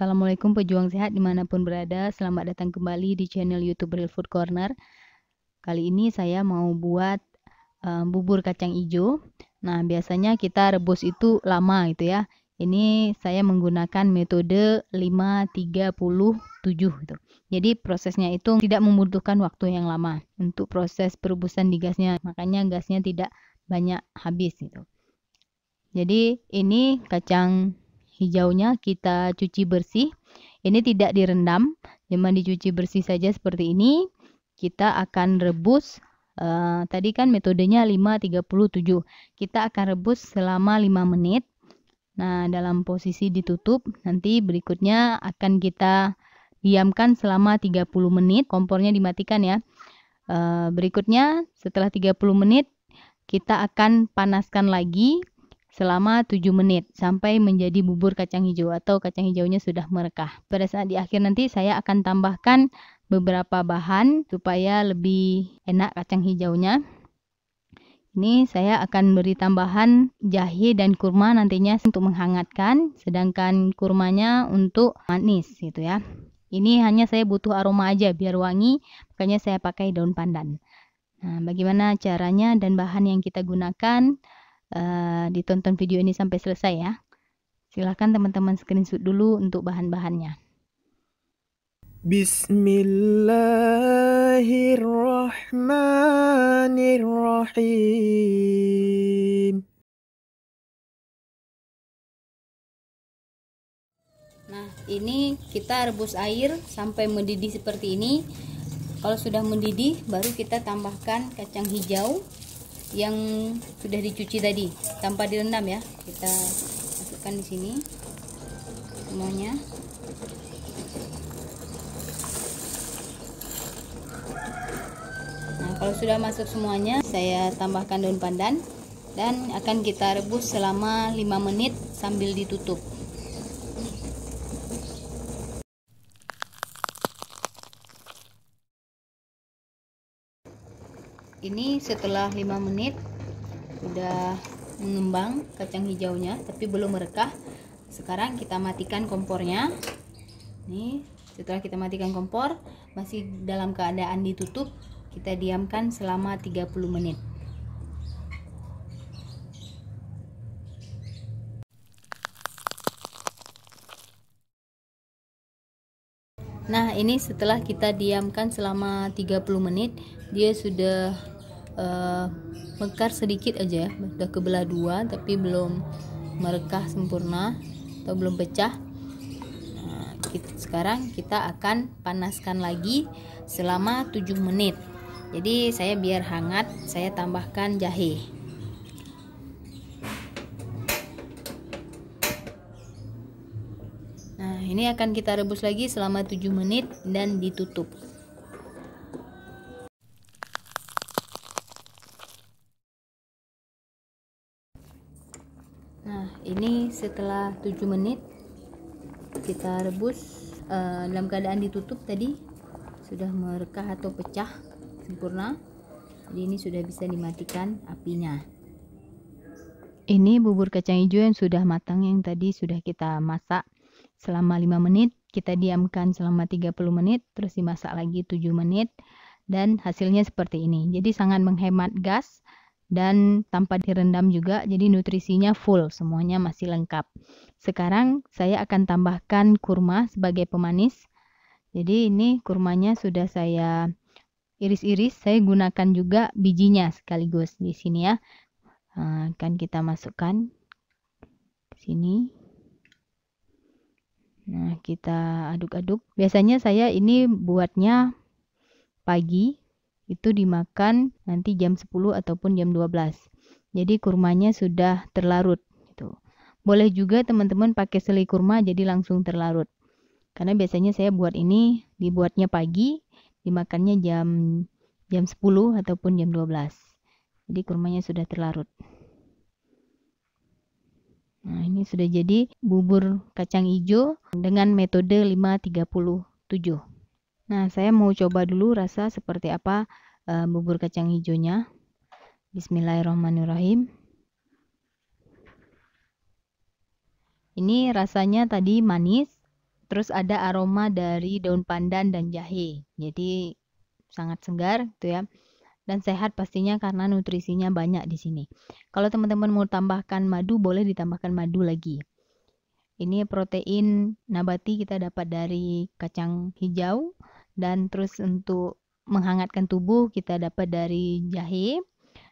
Assalamualaikum pejuang sehat dimanapun berada Selamat datang kembali di channel youtube Real Food Corner Kali ini saya mau buat um, bubur kacang hijau Nah biasanya kita rebus itu lama gitu ya Ini saya menggunakan metode 537 gitu. Jadi prosesnya itu tidak membutuhkan waktu yang lama Untuk proses perebusan di gasnya Makanya gasnya tidak banyak habis gitu Jadi ini kacang hijaunya kita cuci bersih. Ini tidak direndam, cuma dicuci bersih saja seperti ini. Kita akan rebus Uh, tadi kan metodenya 5.37. Kita akan rebus selama 5 menit. Nah, dalam posisi ditutup, nanti berikutnya akan kita diamkan selama 30 menit. Kompornya dimatikan ya. Uh, berikutnya setelah 30 menit kita akan panaskan lagi selama 7 menit sampai menjadi bubur kacang hijau atau kacang hijaunya sudah merekah. Pada saat di akhir nanti saya akan tambahkan beberapa bahan supaya lebih enak kacang hijaunya. Ini saya akan beri tambahan jahe dan kurma nantinya untuk menghangatkan, sedangkan kurmanya untuk manis gitu ya. Ini hanya saya butuh aroma aja biar wangi, makanya saya pakai daun pandan. Nah, bagaimana caranya dan bahan yang kita gunakan? Eh, ditonton video ini sampai selesai ya. Silahkan teman-teman screenshot dulu untuk bahan-bahannya. Bismillahirrahmanirrahim. Nah, ini kita rebus air sampai mendidih seperti ini. Kalau sudah mendidih, baru kita tambahkan kacang hijau yang sudah dicuci tadi tanpa direndam ya kita masukkan di sini semuanya nah kalau sudah masuk semuanya saya tambahkan daun pandan dan akan kita rebus selama 5 menit sambil ditutup ini setelah 5 menit udah mengembang kacang hijaunya tapi belum merekah sekarang kita matikan kompornya nih setelah kita matikan kompor masih dalam keadaan ditutup kita diamkan selama 30 menit Nah, ini setelah kita diamkan selama 30 menit, dia sudah uh, mekar sedikit aja, ya. sudah kebelah dua tapi belum merekah sempurna atau belum pecah. Nah, kita, sekarang kita akan panaskan lagi selama 7 menit. Jadi saya biar hangat, saya tambahkan jahe. ini akan kita rebus lagi selama 7 menit dan ditutup. Nah, ini setelah 7 menit kita rebus uh, dalam keadaan ditutup tadi sudah merekah atau pecah sempurna. Jadi ini sudah bisa dimatikan apinya. Ini bubur kacang hijau yang sudah matang yang tadi sudah kita masak selama 5 menit, kita diamkan selama 30 menit, terus dimasak lagi 7 menit, dan hasilnya seperti ini. Jadi sangat menghemat gas dan tanpa direndam juga, jadi nutrisinya full, semuanya masih lengkap. Sekarang saya akan tambahkan kurma sebagai pemanis. Jadi ini kurmanya sudah saya iris-iris, saya gunakan juga bijinya sekaligus di sini ya. Nah, akan kita masukkan ke sini. Nah, kita aduk-aduk. Biasanya saya ini buatnya pagi, itu dimakan nanti jam 10 ataupun jam 12. Jadi kurmanya sudah terlarut gitu. Boleh juga teman-teman pakai selai kurma jadi langsung terlarut. Karena biasanya saya buat ini dibuatnya pagi, dimakannya jam jam 10 ataupun jam 12. Jadi kurmanya sudah terlarut. Nah, ini sudah jadi bubur kacang hijau dengan metode 537. Nah, saya mau coba dulu rasa seperti apa uh, bubur kacang hijaunya. Bismillahirrahmanirrahim. Ini rasanya tadi manis, terus ada aroma dari daun pandan dan jahe. Jadi sangat segar gitu ya dan sehat pastinya karena nutrisinya banyak di sini. Kalau teman-teman mau tambahkan madu boleh ditambahkan madu lagi. Ini protein nabati kita dapat dari kacang hijau dan terus untuk menghangatkan tubuh kita dapat dari jahe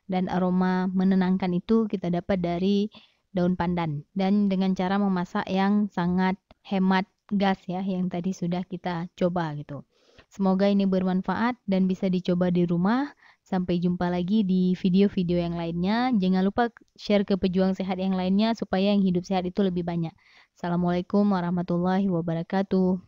dan aroma menenangkan itu kita dapat dari daun pandan dan dengan cara memasak yang sangat hemat gas ya yang tadi sudah kita coba gitu. Semoga ini bermanfaat dan bisa dicoba di rumah Sampai jumpa lagi di video-video yang lainnya. Jangan lupa share ke pejuang sehat yang lainnya supaya yang hidup sehat itu lebih banyak. Assalamualaikum warahmatullahi wabarakatuh.